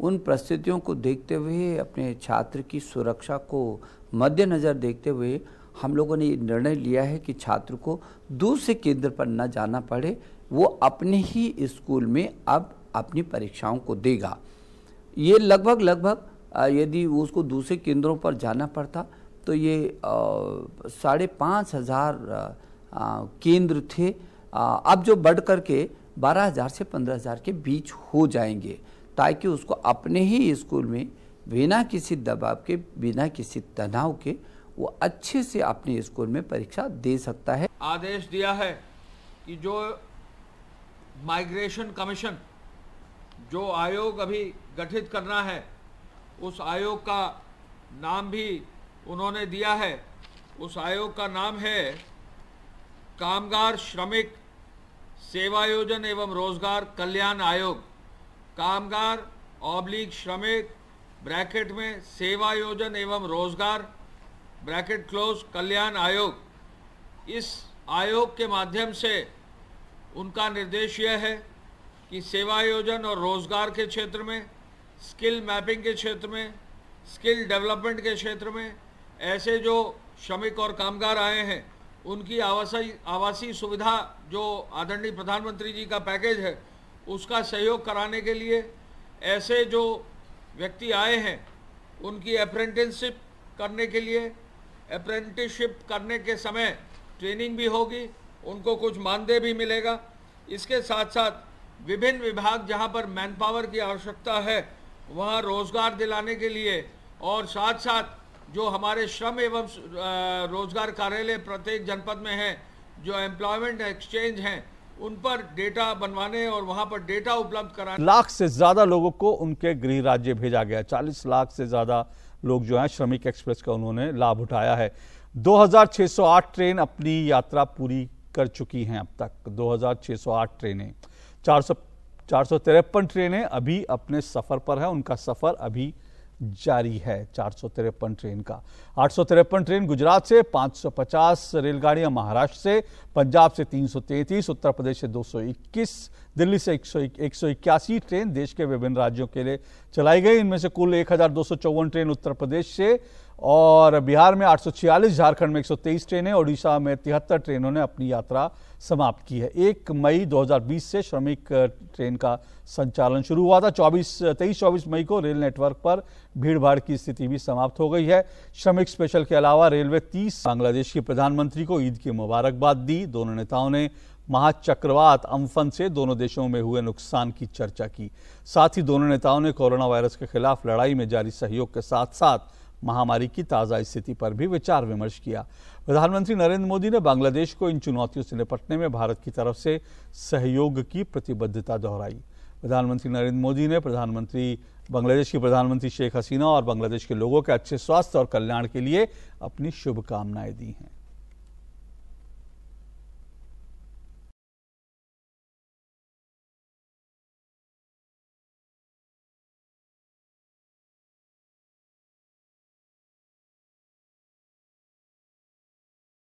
उन परिस्थितियों को देखते हुए अपने छात्र की सुरक्षा को मद्देनज़र देखते हुए हम लोगों ने ये निर्णय लिया है कि छात्र को दूसरे केंद्र पर न जाना पड़े वो अपने ही स्कूल में अब अपनी परीक्षाओं को देगा ये लगभग लगभग यदि उसको दूसरे केंद्रों पर जाना पड़ता तो ये साढ़े पाँच हज़ार केंद्र थे आ, अब जो बढ़ करके बारह हज़ार से पंद्रह हज़ार के बीच हो जाएंगे ताकि उसको अपने ही स्कूल में बिना किसी दबाव के बिना किसी तनाव के वो अच्छे से अपने स्कूल में परीक्षा दे सकता है आदेश दिया है कि जो माइग्रेशन कमीशन जो आयोग अभी गठित करना है उस आयोग का नाम भी उन्होंने दिया है उस आयोग का नाम है कामगार श्रमिक सेवायोजन एवं रोजगार कल्याण आयोग कामगार ऑब्लिक श्रमिक ब्रैकेट में सेवा योजन एवं रोजगार ब्रैकेट क्लोज कल्याण आयोग इस आयोग के माध्यम से उनका निर्देश यह है कि सेवा योजन और रोजगार के क्षेत्र में स्किल मैपिंग के क्षेत्र में स्किल डेवलपमेंट के क्षेत्र में ऐसे जो श्रमिक और कामगार आए हैं उनकी आवासीय आवासीय सुविधा जो आदरणीय प्रधानमंत्री जी का पैकेज है उसका सहयोग कराने के लिए ऐसे जो व्यक्ति आए हैं उनकी अप्रेंटिसशिप करने के लिए अप्रेंटिसशिप करने के समय ट्रेनिंग भी होगी उनको कुछ मानदेय भी मिलेगा इसके साथ साथ विभिन्न विभाग जहां पर मैन पावर की आवश्यकता है वहां रोज़गार दिलाने के लिए और साथ साथ जो हमारे श्रम एवं रोज़गार कार्यालय प्रत्येक जनपद में हैं जो एम्प्लॉयमेंट एक्सचेंज हैं उन पर डेटा बनवाने और वहां पर डेटा उपलब्ध कराने लाख से ज्यादा लोगों को उनके गृह राज्य भेजा गया 40 लाख से ज्यादा लोग जो हैं श्रमिक एक्सप्रेस का उन्होंने लाभ उठाया है 2608 ट्रेन अपनी यात्रा पूरी कर चुकी हैं अब तक 2608 ट्रेनें चार सौ ट्रेनें अभी अपने सफर पर है उनका सफर अभी जारी है चार ट्रेन का आठ ट्रेन गुजरात से 550 रेलगाड़ियां महाराष्ट्र से पंजाब से 333 उत्तर प्रदेश से 221 दिल्ली से एक सौ ट्रेन देश के विभिन्न राज्यों के लिए चलाई गई इनमें से कुल एक ट्रेन उत्तर प्रदेश से और बिहार में 846 झारखंड में 123 ट्रेनें ओडिशा में तिहत्तर ट्रेनों ने अपनी यात्रा समाप्त की है एक मई 2020 से श्रमिक ट्रेन का संचालन शुरू हुआ था 24 तेईस चौबीस मई को रेल नेटवर्क पर भीड़भाड़ की स्थिति भी समाप्त हो गई है श्रमिक स्पेशल के अलावा रेलवे 30 बांग्लादेश के प्रधानमंत्री को ईद की मुबारकबाद दी दोनों नेताओं ने महाचक्रवात अम्फन से दोनों देशों में हुए नुकसान की चर्चा की साथ ही दोनों नेताओं ने कोरोना वायरस के खिलाफ लड़ाई में जारी सहयोग के साथ साथ महामारी की ताज़ा स्थिति पर भी विचार विमर्श किया प्रधानमंत्री नरेंद्र मोदी ने बांग्लादेश को इन चुनौतियों से निपटने में भारत की तरफ से सहयोग की प्रतिबद्धता दोहराई प्रधानमंत्री नरेंद्र मोदी ने प्रधानमंत्री बांग्लादेश की प्रधानमंत्री शेख हसीना और बांग्लादेश के लोगों के अच्छे स्वास्थ्य और कल्याण के लिए अपनी शुभकामनाएं दी हैं